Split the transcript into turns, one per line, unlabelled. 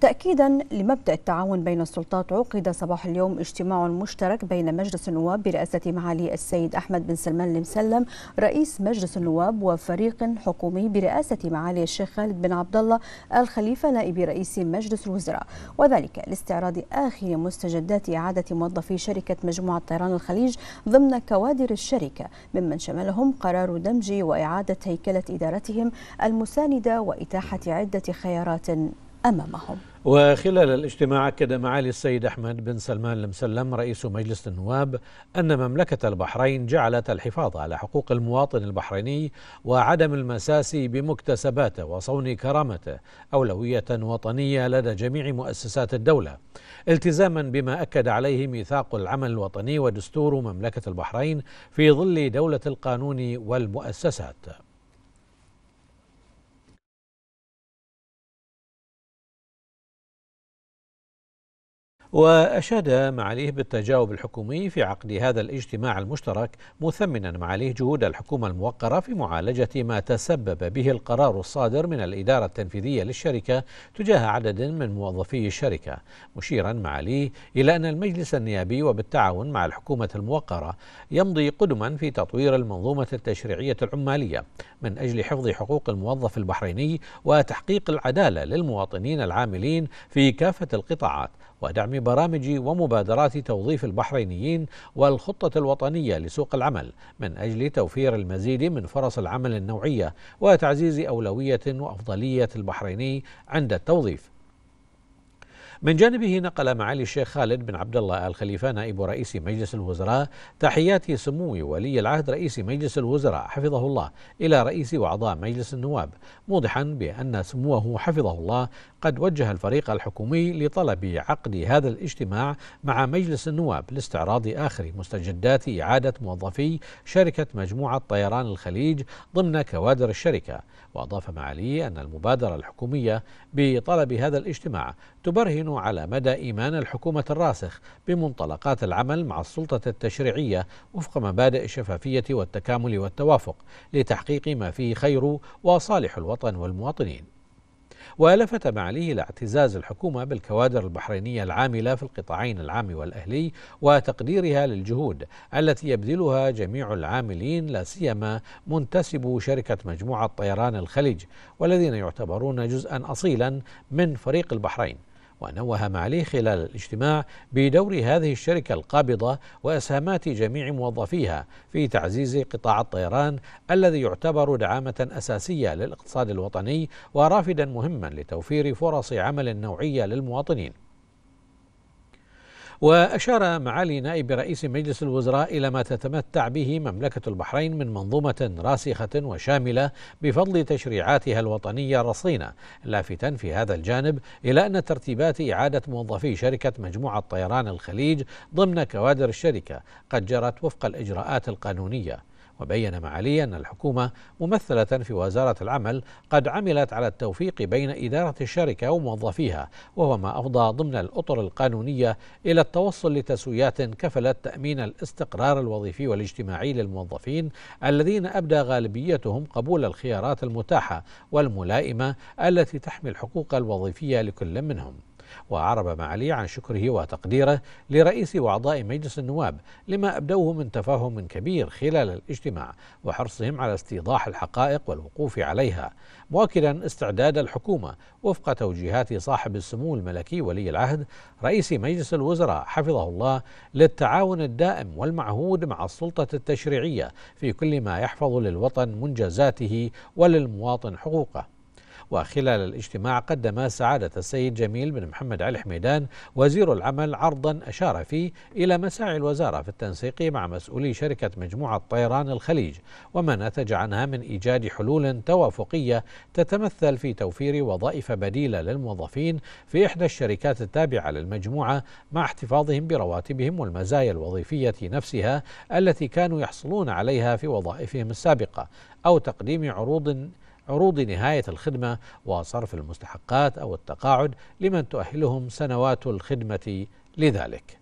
تأكيدا لمبدأ التعاون بين السلطات عقد صباح اليوم اجتماع مشترك بين مجلس النواب برئاسة معالي السيد أحمد بن سلمان المسلم رئيس مجلس النواب وفريق حكومي برئاسة معالي الشيخ خالد بن عبد الله الخليفة نائب رئيس مجلس الوزراء وذلك لاستعراض آخر مستجدات إعادة موظفي شركة مجموعة طيران الخليج ضمن كوادر الشركة ممن شملهم قرار دمج وإعادة هيكلة إدارتهم المساندة وإتاحة عدة خيارات أمامهم
وخلال الاجتماع أكد معالي السيد أحمد بن سلمان المسلم رئيس مجلس النواب أن مملكة البحرين جعلت الحفاظ على حقوق المواطن البحريني وعدم المساس بمكتسباته وصون كرامته أولوية وطنية لدى جميع مؤسسات الدولة التزاما بما أكد عليه ميثاق العمل الوطني ودستور مملكة البحرين في ظل دولة القانون والمؤسسات وأشاد معاليه بالتجاوب الحكومي في عقد هذا الاجتماع المشترك مثمنا معاليه جهود الحكومة الموقرة في معالجة ما تسبب به القرار الصادر من الإدارة التنفيذية للشركة تجاه عدد من موظفي الشركة مشيرا معاليه إلى أن المجلس النيابي وبالتعاون مع الحكومة الموقرة يمضي قدما في تطوير المنظومة التشريعية العمالية من أجل حفظ حقوق الموظف البحريني وتحقيق العدالة للمواطنين العاملين في كافة القطاعات ودعم برامج ومبادرات توظيف البحرينيين والخطة الوطنية لسوق العمل من أجل توفير المزيد من فرص العمل النوعية وتعزيز أولوية وأفضلية البحريني عند التوظيف من جانبه نقل معالي الشيخ خالد بن عبد الله آل خليفة نائب رئيس مجلس الوزراء تحيات سمو ولي العهد رئيس مجلس الوزراء حفظه الله إلى رئيس وأعضاء مجلس النواب موضحا بأن سموه حفظه الله قد وجه الفريق الحكومي لطلب عقد هذا الاجتماع مع مجلس النواب لاستعراض آخر مستجدات إعادة موظفي شركة مجموعة طيران الخليج ضمن كوادر الشركة وأضاف معاليه أن المبادرة الحكومية بطلب هذا الاجتماع تبرهن على مدى إيمان الحكومة الراسخ بمنطلقات العمل مع السلطة التشريعية وفق مبادئ الشفافية والتكامل والتوافق لتحقيق ما فيه خير وصالح الوطن والمواطنين ولفت معاليه لاعتزاز الحكومة بالكوادر البحرينية العاملة في القطاعين العام والأهلي وتقديرها للجهود التي يبذلها جميع العاملين لا سيما منتسبو شركة مجموعة طيران الخليج والذين يعتبرون جزءا أصيلا من فريق البحرين ونوه معاليه خلال الاجتماع بدور هذه الشركة القابضة وأسهامات جميع موظفيها في تعزيز قطاع الطيران الذي يعتبر دعامة أساسية للاقتصاد الوطني ورافدا مهما لتوفير فرص عمل نوعية للمواطنين وأشار معالي نائب رئيس مجلس الوزراء إلى ما تتمتع به مملكة البحرين من منظومة راسخة وشاملة بفضل تشريعاتها الوطنية الرصينة لافتا في هذا الجانب إلى أن ترتيبات إعادة موظفي شركة مجموعة طيران الخليج ضمن كوادر الشركة قد جرت وفق الإجراءات القانونية وبين معالي أن الحكومة ممثلة في وزارة العمل قد عملت على التوفيق بين إدارة الشركة وموظفيها وهو ما أفضى ضمن الأطر القانونية إلى التوصل لتسويات كفلت تأمين الاستقرار الوظيفي والاجتماعي للموظفين الذين أبدى غالبيتهم قبول الخيارات المتاحة والملائمة التي تحمي الحقوق الوظيفية لكل منهم وأعرب معالي عن شكره وتقديره لرئيس وأعضاء مجلس النواب لما أبدوه من تفاهم كبير خلال الاجتماع وحرصهم على استيضاح الحقائق والوقوف عليها مؤكدا استعداد الحكومة وفق توجيهات صاحب السمو الملكي ولي العهد رئيس مجلس الوزراء حفظه الله للتعاون الدائم والمعهود مع السلطة التشريعية في كل ما يحفظ للوطن منجزاته وللمواطن حقوقه وخلال الاجتماع قدم سعادة السيد جميل بن محمد علي حميدان وزير العمل عرضا أشار فيه إلى مساعي الوزارة في التنسيق مع مسؤولي شركة مجموعة طيران الخليج وما نتج عنها من إيجاد حلول توافقية تتمثل في توفير وظائف بديلة للموظفين في إحدى الشركات التابعة للمجموعة مع احتفاظهم برواتبهم والمزايا الوظيفية نفسها التي كانوا يحصلون عليها في وظائفهم السابقة أو تقديم عروض عروض نهاية الخدمة وصرف المستحقات أو التقاعد لمن تؤهلهم سنوات الخدمة لذلك